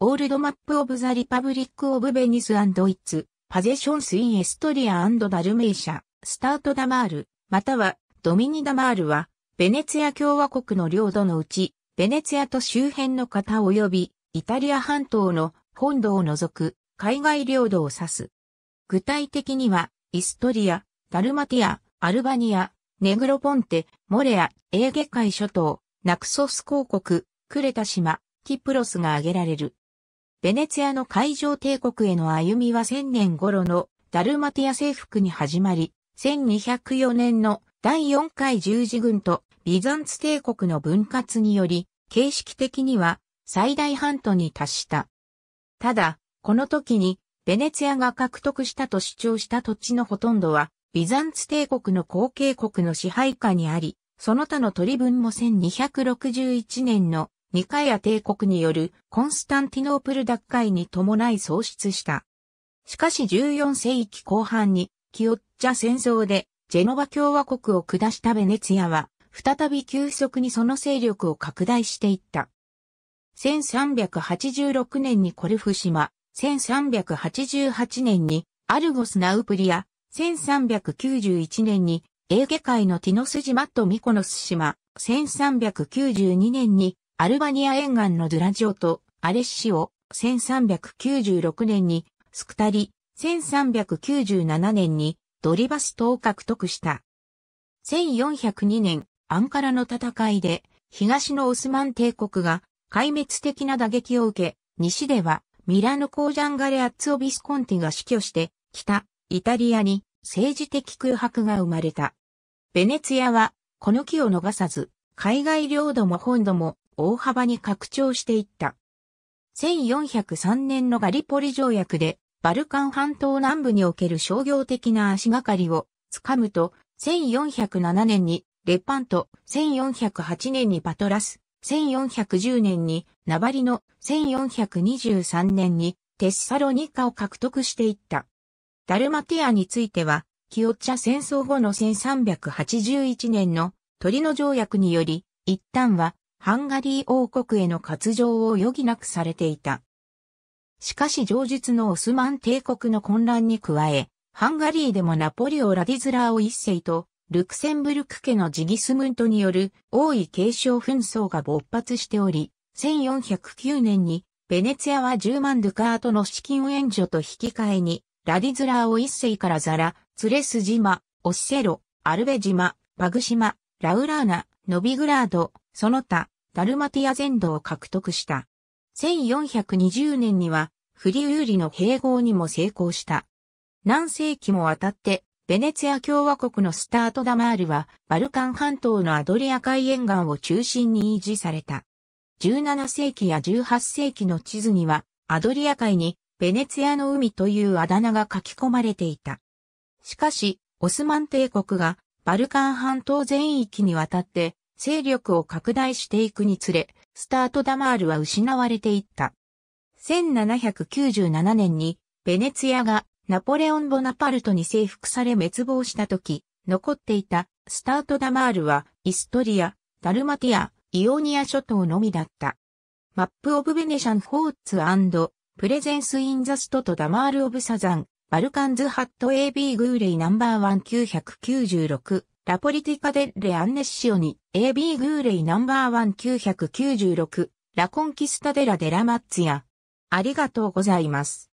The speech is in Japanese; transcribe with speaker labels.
Speaker 1: オールドマップオブザリパブリックオブベニスアンドイッツ、パゼションスインエストリアアンドダルメイシャ、スタートダマール、またはドミニダマールは、ベネツィア共和国の領土のうち、ベネツィアと周辺の方及び、イタリア半島の本土を除く海外領土を指す。具体的には、イストリア、ダルマティア、アルバニア、ネグロポンテ、モレア、エーゲ海諸島、ナクソス公国、クレタ島、キプロスが挙げられる。ベネツィアの海上帝国への歩みは1000年頃のダルマティア征服に始まり、1204年の第4回十字軍とビザンツ帝国の分割により、形式的には最大半島に達した。ただ、この時にベネツィアが獲得したと主張した土地のほとんどは、ビザンツ帝国の後継国の支配下にあり、その他の取り分も1261年のニカヤ帝国によるコンスタンティノープル奪回に伴い喪失した。しかし14世紀後半にキオッチャ戦争でジェノバ共和国を下したベネツィアは再び急速にその勢力を拡大していった。1386年にコルフ島、1388年にアルゴスナウプリア、1391年にエーゲ海のティノス島とミコノス島、1392年にアルバニア沿岸のドゥラジオとアレッシオ、1396年にスクタリ、1397年にドリバストを獲得した。1402年、アンカラの戦いで、東のオスマン帝国が壊滅的な打撃を受け、西ではミラノコージャンガレアッツオビスコンティが死去して、北、イタリアに政治的空白が生まれた。ベネツィアは、この機を逃さず、海外領土も本土も大幅に拡張していった。1403年のガリポリ条約で、バルカン半島南部における商業的な足がかりをつかむと、1407年にレパント、1408年にパトラス、1410年にナバリの、1423年にテッサロニカを獲得していった。ダルマティアについては、キオッチャ戦争後の1381年のトリノ条約により、一旦はハンガリー王国への割譲を余儀なくされていた。しかし上述のオスマン帝国の混乱に加え、ハンガリーでもナポリオ・ラディズラーを一世と、ルクセンブルク家のジギスムントによる王位継承紛争が勃発しており、1409年にベネツィアは10万ドゥカートの資金援助と引き換えに、ラディズラーを一世からザラ、ツレス島、オッセロ、アルベ島、パグ島、ラウラーナ、ノビグラード、その他、ダルマティア全土を獲得した。1420年には、フリウーリの併合にも成功した。何世紀もわたって、ベネツィア共和国のスタートダマールは、バルカン半島のアドリア海沿岸を中心に維持された。17世紀や18世紀の地図には、アドリア海に、ベネツィアの海というあだ名が書き込まれていた。しかし、オスマン帝国が、バルカン半島全域にわたって、勢力を拡大していくにつれ、スタートダマールは失われていった。1797年に、ベネツィアがナポレオン・ボナパルトに征服され滅亡した時、残っていたスタートダマールは、イストリア、ダルマティア、イオニア諸島のみだった。マップ・オブ・ベネシャン・フォーツプレゼンス・イン・ザ・ストとダマール・オブ・サザン、バルカンズ・ハット AB グーレイナンバーワン996ラポリティカデッレ・アンネッシオニ、AB グーレイナンバーワン9 9 6ラコンキスタデラ・デラマッツヤ。ありがとうございます。